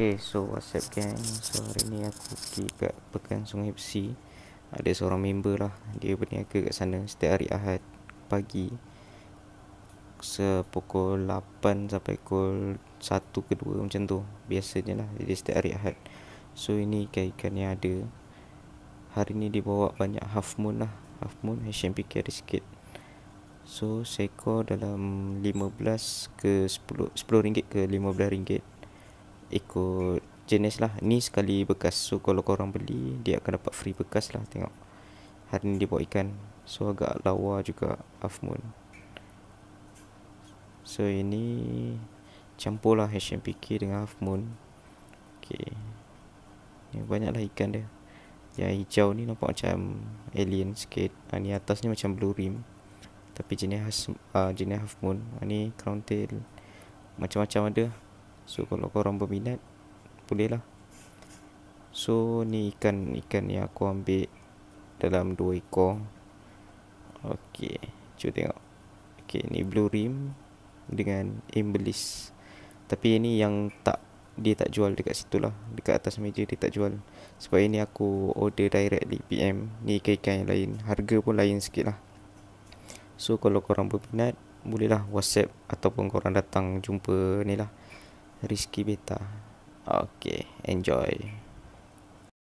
Okay, so WhatsApp gang. So hari ni aku pergi kat Pekan Sungai Besi. Ada seorang member lah. Dia berniaga kat sana setiap hari Ahad pagi. Sepukul 8 sampai pukul 1 ke 2 macam tu. Biasanya lah. Jadi setiap hari Ahad. So ini ikan-ikan yang ada. Hari ni dia bawa banyak half moon lah. Half moon HMP carry sikit. So seekor dalam 15 ke 10 RM10 ke 15 ringgit ikut jenis lah ni sekali bekas so kalau korang beli dia akan dapat free bekas lah tengok hari ni dia bawa ikan so agak lawa juga half moon so ini campur lah HMPK dengan half moon ok ni ya, banyak lah ikan dia yang hijau ni nampak macam alien sikit ha, ni atas ni macam blue rim tapi jenis, has, uh, ah, jenis half moon ha, ah, ni crown tail macam-macam ada So kalau korang berminat Boleh lah So ni ikan Ikan yang aku ambil Dalam dua ekor Okay Cuba tengok Okay ni blue rim Dengan embelis. Tapi ini yang tak Dia tak jual dekat situ lah Dekat atas meja dia tak jual Sebab ini aku order direct di PM Ni ikan-ikan yang lain Harga pun lain sikit lah So kalau korang berminat Bolehlah whatsapp Ataupun korang datang jumpa ni lah Rizky Beta. Okay, enjoy.